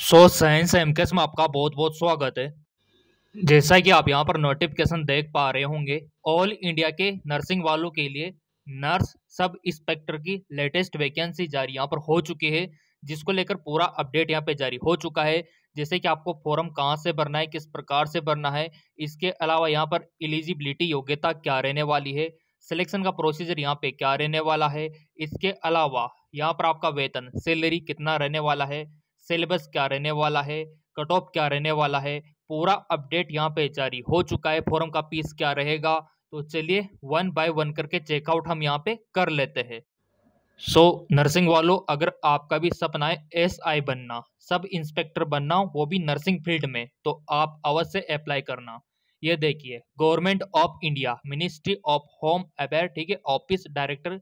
so science एमकेस में आपका बहुत बहुत स्वागत है जैसा कि आप यहाँ पर नोटिफिकेशन देख पा रहे होंगे ऑल इंडिया के नर्सिंग वालों के लिए नर्स सब इंस्पेक्टर की लेटेस्ट वैकेंसी जारी यहाँ पर हो चुकी है जिसको लेकर पूरा अपडेट यहाँ पे जारी हो चुका है जैसे कि आपको फॉर्म कहाँ से भरना है किस प्रकार से भरना है इसके अलावा यहाँ पर एलिजिबिलिटी योग्यता क्या रहने वाली है सिलेक्शन का प्रोसीजर यहाँ पे क्या रहने वाला है इसके अलावा यहाँ पर आपका वेतन सैलरी कितना रहने वाला है सिलेबस क्या रहने वाला है कट ऑफ क्या रहने वाला है पूरा अपडेट यहाँ पे जारी हो चुका है फॉरम का पीस क्या रहेगा तो चलिए वन बाय वन करके चेकआउट हम यहाँ पे कर लेते हैं सो so, नर्सिंग वालों अगर आपका भी सपना है एस आई बनना सब इंस्पेक्टर बनना वो भी नर्सिंग फील्ड में तो आप अवश्य अप्लाई करना ये देखिए government of India ministry of home affair ठीक है ऑफिस डायरेक्टर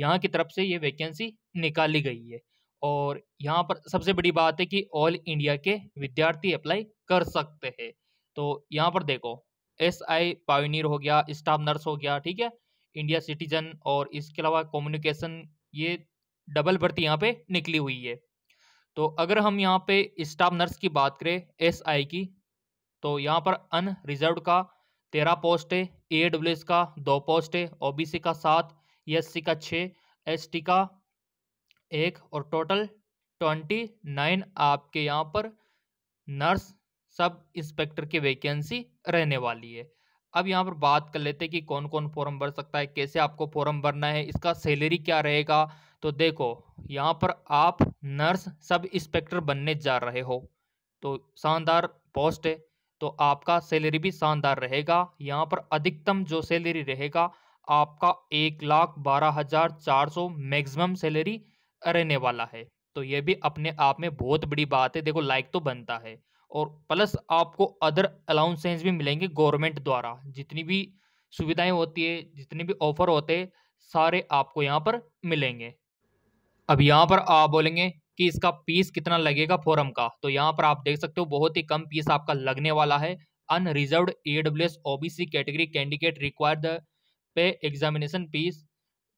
यहाँ की तरफ से ये वैकेंसी निकाली गई है और यहाँ पर सबसे बड़ी बात है कि ऑल इंडिया के विद्यार्थी अप्लाई कर सकते हैं तो यहाँ पर देखो एस आई पावनीर हो गया स्टाफ नर्स हो गया ठीक है इंडिया सिटीजन और इसके अलावा कम्युनिकेशन ये डबल भर्ती यहाँ पे निकली हुई है तो अगर हम यहाँ पे स्टाफ नर्स की बात करें एस आई की तो यहाँ पर अन रिजर्व का तेरह पोस्ट है ए डब्ल्यू एस का दो पोस्ट है ओ बी सी का सात एस e सी का छः एस टी का एक और टोटल ट्वेंटी नाइन आपके यहाँ पर नर्स सब इंस्पेक्टर की वैकेंसी रहने वाली है अब यहाँ पर बात कर लेते हैं कि कौन कौन फॉर्म भर सकता है कैसे आपको फॉर्म भरना है इसका सैलरी क्या रहेगा तो देखो यहाँ पर आप नर्स सब इंस्पेक्टर बनने जा रहे हो तो शानदार पोस्ट है तो आपका सैलरी भी शानदार रहेगा यहाँ पर अधिकतम जो सैलरी रहेगा आपका एक लाख बारह हज़ार चार सौ मैक्सिमम सैलरी रहने वाला है तो ये भी अपने आप में बहुत बड़ी बात है देखो लाइक तो बनता है और प्लस आपको अदर अलाउंसेंस भी मिलेंगे गवर्नमेंट द्वारा जितनी भी सुविधाएं होती है जितने भी ऑफर होते हैं सारे आपको यहाँ पर मिलेंगे अब यहाँ पर आप बोलेंगे कि इसका पीस कितना लगेगा फोरम का तो यहाँ पर आप देख सकते हो बहुत ही कम पीस आपका लगने वाला है unreserve A W S O B C category candidate required pay examination fees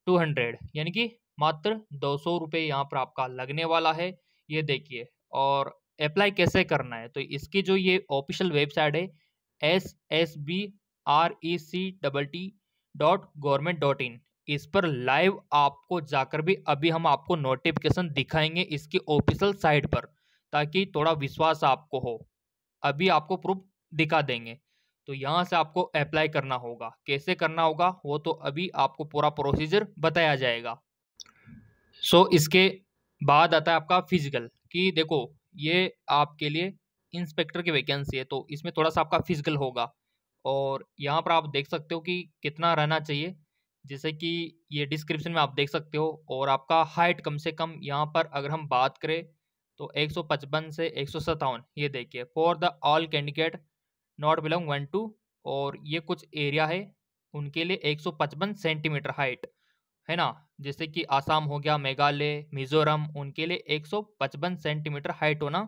two hundred यानी कि मात्र दो सौ रुपये यहाँ पर आपका लगने वाला है ये देखिए और अप्लाई कैसे करना है तो इसकी जो ये ऑफिशियल वेबसाइट है S S B R E C double T dot government dot in इस पर लाइव आपको जाकर भी अभी हम आपको नोटिफिकेशन दिखाएंगे इसकी ऑफिशियल साइट पर ताकि थोड़ा विश्वास आपको हो अभी आपको प्रूफ दिखा देंगे तो यहाँ से आपको अप्लाई करना होगा कैसे करना होगा वो तो अभी आपको पूरा प्रोसीजर बताया जाएगा सो so, इसके बाद आता है आपका फिजिकल कि देखो ये आपके लिए इंस्पेक्टर की वैकेंसी है तो इसमें थोड़ा सा आपका फिजिकल होगा और यहाँ पर आप देख सकते हो कि कितना रहना चाहिए जैसे कि ये डिस्क्रिप्शन में आप देख सकते हो और आपका हाइट कम से कम यहाँ पर अगर हम बात करें तो 155 से एक ये देखिए for the all candidate not belong one two और ये कुछ एरिया है उनके लिए 155 सेंटीमीटर हाइट है ना जैसे कि आसाम हो गया मेघालय मिजोरम उनके लिए 155 सेंटीमीटर हाइट होना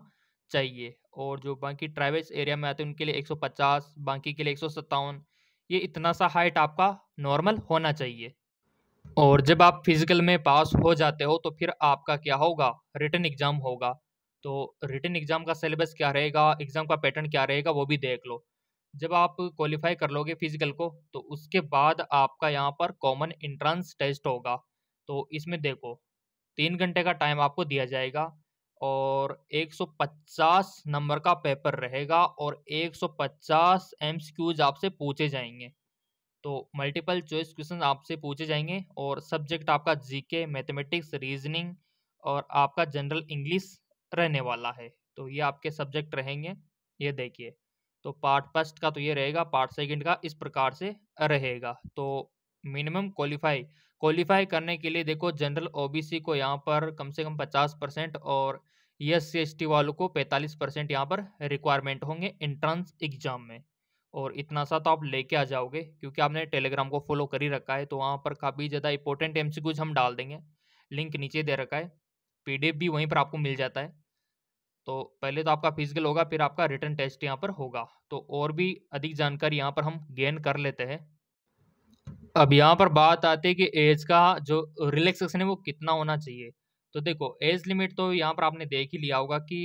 चाहिए और जो बाकी ट्राइबल्स एरिया में आते हैं उनके लिए 150 बाकी के लिए एक ये इतना सा हाइट आपका नॉर्मल होना चाहिए और जब आप फिजिकल में पास हो जाते हो तो फिर आपका क्या होगा रिटर्न एग्ज़ाम होगा तो रिटर्न एग्ज़ाम का सिलेबस क्या रहेगा एग्ज़ाम का पैटर्न क्या रहेगा वो भी देख लो जब आप क्वालिफाई कर लोगे फिजिकल को तो उसके बाद आपका यहाँ पर कॉमन इंट्रांस टेस्ट होगा तो इसमें देखो तीन घंटे का टाइम आपको दिया जाएगा और 150 नंबर का पेपर रहेगा और 150 एमसीक्यूज आपसे पूछे जाएंगे तो मल्टीपल चॉइस क्वेश्चन आपसे पूछे जाएंगे और सब्जेक्ट आपका जीके मैथमेटिक्स रीजनिंग और आपका जनरल इंग्लिश रहने वाला है तो ये आपके सब्जेक्ट रहेंगे ये देखिए तो पार्ट फर्स्ट का तो ये रहेगा पार्ट सेकंड का इस प्रकार से रहेगा तो मिनिमम क्वालिफाई क्वालिफाई करने के लिए देखो जनरल ओबीसी को यहाँ पर कम से कम पचास परसेंट और एस सी एस टी वालों को पैंतालीस परसेंट यहाँ पर रिक्वायरमेंट होंगे एंट्रेंस एग्जाम में और इतना सा तो आप लेके आ जाओगे क्योंकि आपने टेलीग्राम को फॉलो कर ही रखा है तो वहाँ पर काफ़ी ज़्यादा इंपॉर्टेंट एम हम डाल देंगे लिंक नीचे दे रखा है पी भी वहीं पर आपको मिल जाता है तो पहले तो आपका फिजिकल होगा फिर आपका रिटर्न टेस्ट यहाँ पर होगा तो और भी अधिक जानकारी यहाँ पर हम गेन कर लेते हैं अब यहाँ पर बात आती है कि एज का जो रिलैक्सेशन है वो कितना होना चाहिए तो देखो एज लिमिट तो यहाँ पर आपने देख ही लिया होगा कि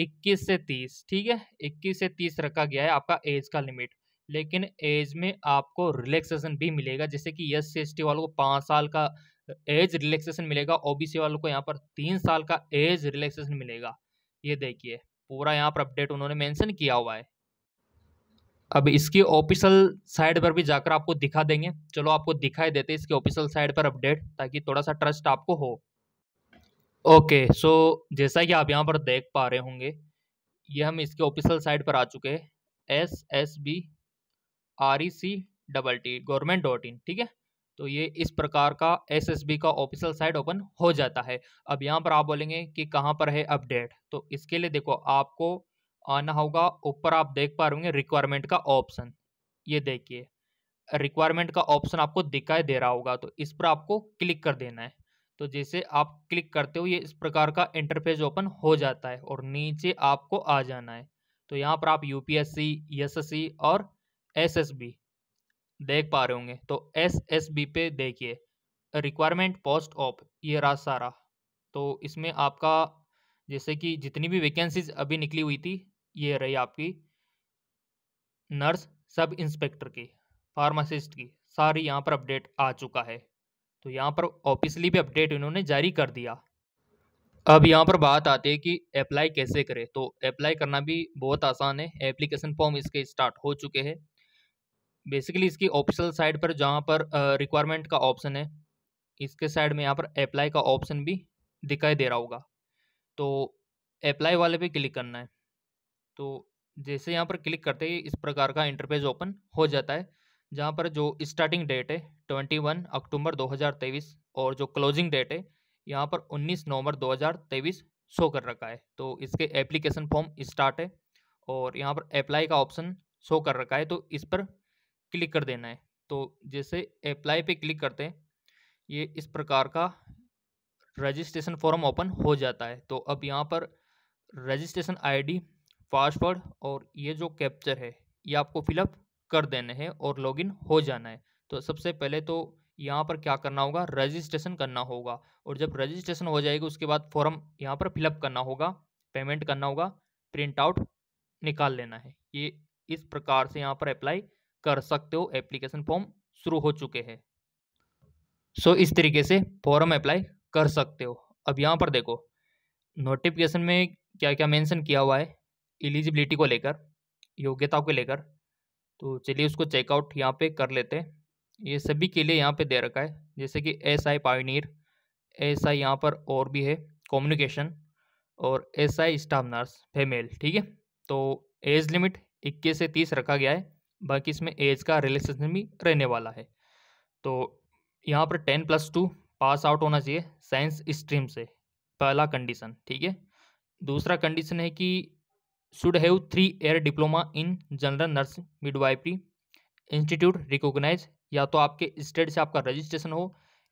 21 से 30 ठीक है 21 से 30 रखा गया है आपका एज का लिमिट लेकिन एज में आपको रिलैक्सेशन भी मिलेगा जैसे कि एस सी वालों को पाँच साल का एज रिलैक्सेशन मिलेगा ओबीसी वालों को यहाँ पर तीन साल का एज रिलैक्सेशन मिलेगा ये देखिए पूरा यहाँ पर अपडेट उन्होंने मेंशन किया हुआ है अब इसकी ऑफिशियल साइड पर भी जाकर आपको दिखा देंगे चलो आपको दिखाई देते इसके ऑफिशियल साइड पर अपडेट ताकि थोड़ा सा ट्रस्ट आपको हो ओके सो जैसा कि आप यहाँ पर देख पा रहे होंगे ये हम इसके ऑफिशियल साइट पर आ चुके हैं S S B R E C double T government dot in ठीक है तो ये इस प्रकार का एसएसबी का ऑफिशियल साइट ओपन हो जाता है अब यहाँ पर आप बोलेंगे कि कहाँ पर है अपडेट तो इसके लिए देखो आपको आना होगा ऊपर आप देख पा रहे रिक्वायरमेंट का ऑप्शन ये देखिए रिक्वायरमेंट का ऑप्शन आपको दिखाई दे रहा होगा तो इस पर आपको क्लिक कर देना है तो जैसे आप क्लिक करते हो ये इस प्रकार का इंटरफेस ओपन हो जाता है और नीचे आपको आ जाना है तो यहाँ पर आप यूपीएससी एस और एसएसबी देख पा रहे होंगे तो एस एस बी पे देखिए रिक्वायरमेंट पोस्ट ऑफ ये रहा सारा तो इसमें आपका जैसे कि जितनी भी वैकेंसीज अभी निकली हुई थी ये रही आपकी नर्स सब इंस्पेक्टर की फार्मासिस्ट की सारी यहाँ पर अपडेट आ चुका है तो यहाँ पर ऑफिसली भी अपडेट इन्होंने जारी कर दिया अब यहाँ पर बात आती है कि अप्लाई कैसे करें तो अप्लाई करना भी बहुत आसान है एप्लीकेशन फॉर्म इसके स्टार्ट हो चुके हैं बेसिकली इसकी ऑप्शनल साइड पर जहाँ पर रिक्वायरमेंट का ऑप्शन है इसके साइड में यहाँ पर अप्लाई का ऑप्शन भी दिखाई दे रहा होगा तो अप्लाई वाले पे क्लिक करना है तो जैसे यहाँ पर क्लिक करते ही इस प्रकार का इंटरपेज ओपन हो जाता है जहाँ पर जो स्टार्टिंग डेट है ट्वेंटी वन अक्टूबर दो हज़ार तेईस और जो क्लोजिंग डेट है यहाँ पर उन्नीस नवंबर दो हज़ार तेईस शो कर रखा है तो इसके एप्लीकेशन फॉर्म स्टार्ट है और यहाँ पर अप्लाई का ऑप्शन शो कर रखा है तो इस पर क्लिक कर देना है तो जैसे अप्लाई पे क्लिक करते हैं ये इस प्रकार का रजिस्ट्रेशन फॉर्म ओपन हो जाता है तो अब यहाँ पर रजिस्ट्रेशन आईडी पासवर्ड और ये जो कैप्चर है ये आपको फिलअप कर देने हैं और लॉगिन हो जाना है तो सबसे पहले तो यहाँ पर क्या करना होगा रजिस्ट्रेशन करना होगा और जब रजिस्ट्रेशन हो जाएगी उसके बाद फॉर्म यहाँ पर फिलअप करना होगा पेमेंट करना होगा प्रिंट आउट निकाल लेना है ये इस प्रकार से यहाँ पर अप्लाई कर सकते हो एप्लीकेशन फॉर्म शुरू हो चुके हैं सो so, इस तरीके से फॉर्म अप्लाई कर सकते हो अब यहाँ पर देखो नोटिफिकेशन में क्या क्या मेंशन किया हुआ है एलिजिबिलिटी को लेकर योग्यता को लेकर तो चलिए उसको चेकआउट यहाँ पे कर लेते हैं ये सभी के लिए यहाँ पे दे रखा है जैसे कि एस आई पावनीर एस आई यहाँ पर और भी है कम्युनिकेशन और S I staff nurse female ठीक है तो एज लिमिट इक्कीस से तीस रखा गया है बाकी इसमें एज का रिलेक्सेशन भी रहने वाला है तो यहाँ पर ten plus two pass out होना चाहिए साइंस स्ट्रीम से पहला कंडीशन ठीक है दूसरा कंडीशन है कि should have three year diploma in general nurse midwifery institute recognise या तो आपके स्टेट से आपका रजिस्ट्रेशन हो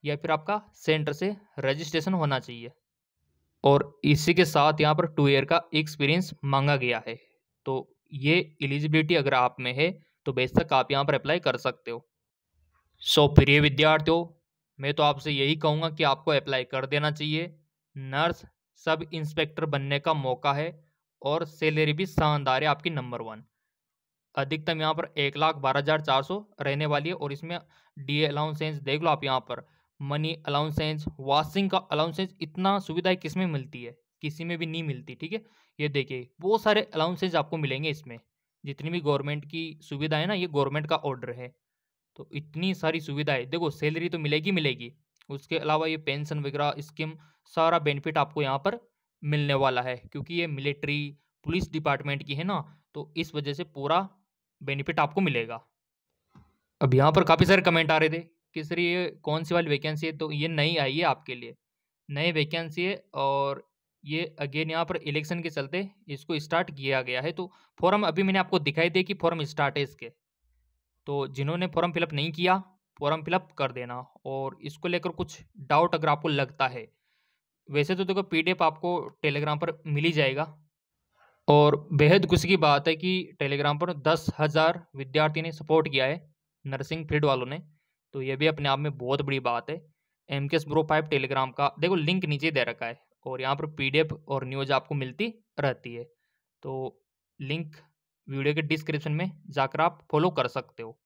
या फिर आपका सेंटर से रजिस्ट्रेशन होना चाहिए और इसी के साथ यहाँ पर टू ईयर का एक्सपीरियंस मांगा गया है तो ये एलिजिबिलिटी अगर आप में है तो बेशक आप यहाँ पर अप्लाई कर सकते हो सो so, प्रिय विद्यार्थियों मैं तो आपसे यही कहूँगा कि आपको अप्लाई कर देना चाहिए नर्स सब इंस्पेक्टर बनने का मौका है और सैलरी भी शानदार है आपकी नंबर वन अधिकतम यहाँ पर एक लाख बारह हज़ार चार सौ रहने वाली है और इसमें डी अलाउंसेंस देख लो आप यहाँ पर मनी अलाउंसेंस वॉशिंग का अलाउंसेंस इतना सुविधा किस में मिलती है किसी में भी नहीं मिलती ठीक है ये देखिए बहुत सारे अलाउंसेंस आपको मिलेंगे इसमें जितनी भी गवर्नमेंट की सुविधा है ना ये गवर्नमेंट का ऑर्डर है तो इतनी सारी सुविधाएं देखो सैलरी तो मिलेगी मिलेगी उसके अलावा ये पेंशन वगैरह स्कीम सारा बेनिफिट आपको यहाँ पर मिलने वाला है क्योंकि ये मिलिट्री पुलिस डिपार्टमेंट की है ना तो इस वजह से पूरा बेनिफिट आपको मिलेगा अब यहाँ पर काफ़ी सारे कमेंट आ रहे थे कि सर ये कौन सी वाली वैकेंसी है तो ये नई आई है आपके लिए नई वैकेंसी है और ये अगेन यहाँ पर इलेक्शन के चलते इसको स्टार्ट किया गया है तो फॉर्म अभी मैंने आपको दिखाई दे कि फॉर्म स्टार्ट है इसके तो जिन्होंने फॉर्म फिलअप नहीं किया फॉर्म फिलअप कर देना और इसको लेकर कुछ डाउट अगर आपको लगता है वैसे तो देखो पीडीएफ आपको टेलीग्राम पर मिल ही जाएगा और बेहद खुशी की बात है कि टेलीग्राम पर दस हज़ार विद्यार्थी ने सपोर्ट किया है नर्सिंग फील्ड वालों ने तो ये भी अपने आप में बहुत बड़ी बात है एम के एस ब्रो फाइव टेलीग्राम का देखो लिंक नीचे दे रखा है और यहाँ पर पीडीएफ और न्यूज़ आपको मिलती रहती है तो लिंक वीडियो के डिस्क्रिप्शन में जाकर आप फॉलो कर सकते हो